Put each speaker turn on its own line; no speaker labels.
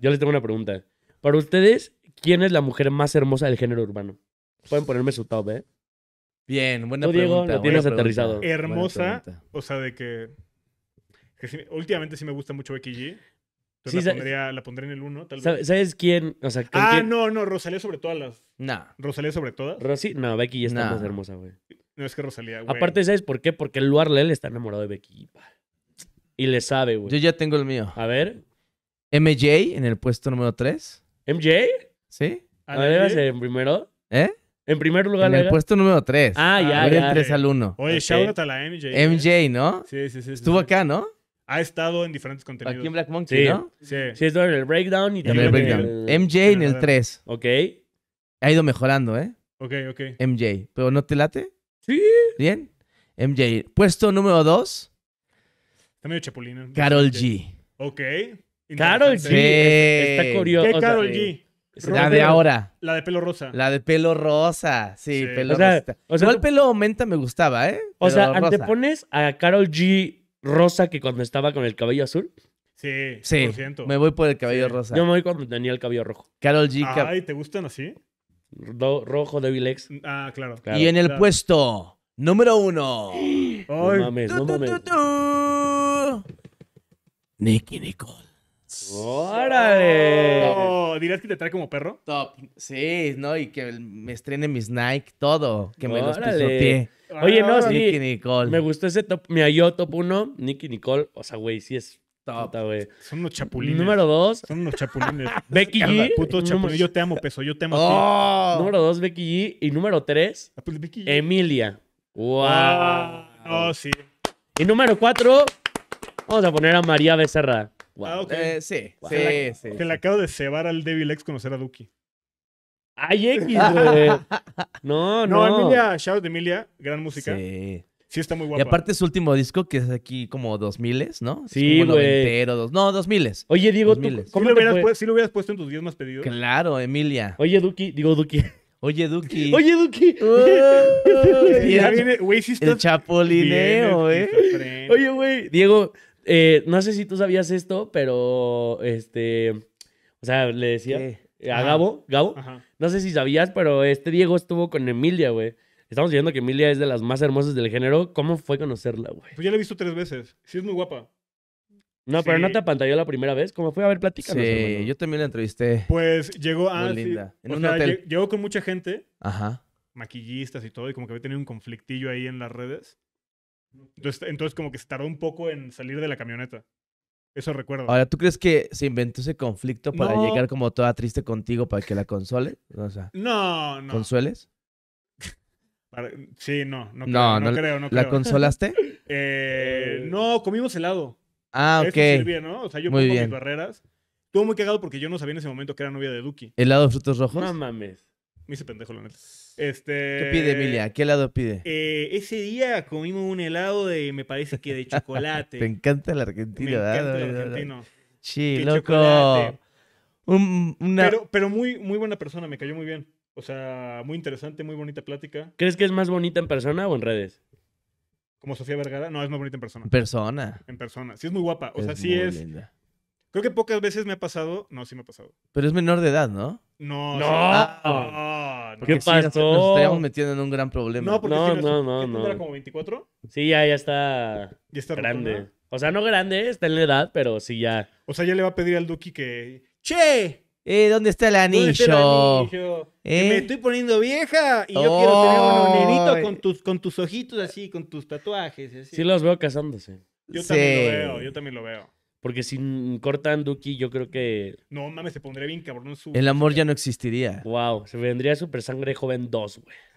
Yo les tengo una pregunta. Para ustedes, ¿quién es la mujer más hermosa del género urbano? Pueden ponerme su top, ¿eh? Bien, buena Tú, Diego, pregunta. tienes aterrizado. Hermosa,
o sea, de que. últimamente sí me gusta mucho Becky G. Sí, la, pondría, en el 1, tal vez.
¿Sabes quién? O sea, Ah,
no, no, Rosalía sobre todas las.
No. Rosalía sobre todas. Rosy, no, Becky G está más hermosa, güey. No es que Rosalía, güey. Aparte, ¿sabes por qué? Porque Luar Lel está enamorado de Becky. G. Y le sabe, güey. Yo ya tengo el mío. A ver, MJ en el puesto número 3. ¿MJ? ¿Sí? Ah, ¿A ver, en primero? ¿Eh? En primer lugar. En el puesto número 3. Ah, ya, En ya. 3 al 1. Oye, shout out a la MJ. ¿eh? MJ, ¿no? Sí, sí, sí. Estuvo acá, ¿no?
Ha estado en diferentes contenidos. Aquí en Black Monkey, sí. ¿no? Sí. Sí,
estuvo en el Breakdown y también en el Breakdown. MJ en el 3. Ok. Ha ido mejorando, ¿eh? Ok, ok. MJ. ¿Pero no te late? Sí. ¿Bien? MJ. Puesto número 2.
Está medio chapulino. Carol ¿eh? G. Ok. Carol G. Está, ¿Qué Carol G? La de ahora. La de pelo rosa.
La de pelo rosa. Sí, pelo rosa. O sea, pelo aumenta me gustaba, ¿eh? o sea, ¿te pones a Carol G rosa que cuando estaba con el cabello azul. Sí, sí. Me voy por el cabello rosa. Yo me voy cuando tenía el cabello rojo. Carol G. ¿te gustan así? rojo, Devil X. Ah, claro. y en el puesto número uno. Ay. No mames, no mames. Nicky Nicole. ¡Órale! ¿Dirás que te trae como perro? Top. Sí, ¿no? Y que me estrene mis Nike, todo. Que me los pisotee. Oye, no, sí. Nicky Nicole. Me gustó ese top. me yo top uno, Nicky Nicole. O sea, güey, sí es top, güey. Son unos chapulines. Número dos. Son unos chapulines. Becky G. Puto chapulín. Yo te amo, peso. Yo te amo. Oh. Número dos, Becky G. Y número tres, ah, pues, Emilia. ¡Wow! no, oh, sí. Y número cuatro, vamos a poner a María Becerra. Wow. Ah, ok. Eh, sí, sí, sí, la, sí, Te
la acabo de cebar al Devil X conocer a Duki.
¡Ay, X, güey! no, no. No, Emilia,
shout de Emilia, gran música. Sí. Sí, está muy guapa. Y aparte
su último disco, que es aquí como 2000, ¿no? Sí, güey. Dos... No, 2000. Oye, Diego, ¿tú, ¿cómo ¿Sí lo, hubieras,
fue... ¿sí lo hubieras puesto en tus 10 más pedidos?
Claro, Emilia. Oye, Duki, digo Duki. Oye, Duki. Oye, Duki. Oh, ya viene, güey, El chapolineo, güey. Eh. Oye, güey. Diego, eh, no sé si tú sabías esto, pero este. O sea, le decía a Gabo. Gabo. No sé si sabías, pero este Diego estuvo con Emilia, güey. Estamos diciendo que Emilia es de las más hermosas del género. ¿Cómo fue conocerla, güey?
Pues ya la he visto tres veces. Sí, es muy guapa. No, pero no te
apantalló la primera vez. ¿Cómo fue? A ver, platícanos. Sí, yo también la entrevisté. Pues llegó a. Llegó
con mucha gente. Ajá. Maquillistas y todo, y como que había tenido un conflictillo ahí en las redes. Entonces, entonces como que se tardó un poco en salir de la camioneta. Eso recuerdo. Ahora, ¿tú
crees que se inventó ese conflicto para llegar como toda triste contigo para que la console? O no, no. ¿Consueles?
Sí, no, no creo, no, no creo. ¿La consolaste? Eh, no, comimos helado. Ah, ok. O sea, yo muy pongo bien. mis barreras. Estuvo muy cagado porque yo no sabía en ese momento que era novia de Duki. ¿Helado de frutos rojos? No mames. Me hice pendejo, la neta. Este, ¿Qué pide, Emilia? ¿Qué helado pide? Eh, ese día comimos un helado de, me parece que de chocolate. Te encanta el argentino, Me encanta el argentino. Sí, loco. Un, pero, muy, muy buena persona, me cayó muy bien. O sea, muy interesante, muy bonita plática.
¿Crees que es más bonita en persona o en redes? Como Sofía Vergara, no, es más bonita en persona. Persona.
En persona. Sí, es muy guapa. O sea, sí es. Creo que pocas veces me ha pasado. No, sí me ha pasado.
Pero es menor de edad, ¿no? No. No. no. Ah, nos estaríamos metiendo en un gran problema. No, porque no, no, no, como 24? Sí, ya, ya está, está grande. O sea, no grande, está en la edad, pero sí ya.
O sea, ya le va a pedir al Duki que...
¡Che! Eh, ¿Dónde está el anillo? me eh. estoy poniendo vieja y yo quiero tener un negrito con
tus, con tus ojitos así, con tus tatuajes. Sí los veo casándose. Yo también lo veo, yo también lo veo.
Porque si cortan Duki, yo creo que. No mames, se pondría bien cabrón El amor ya no existiría. Wow, se vendría Super Sangre Joven 2, güey.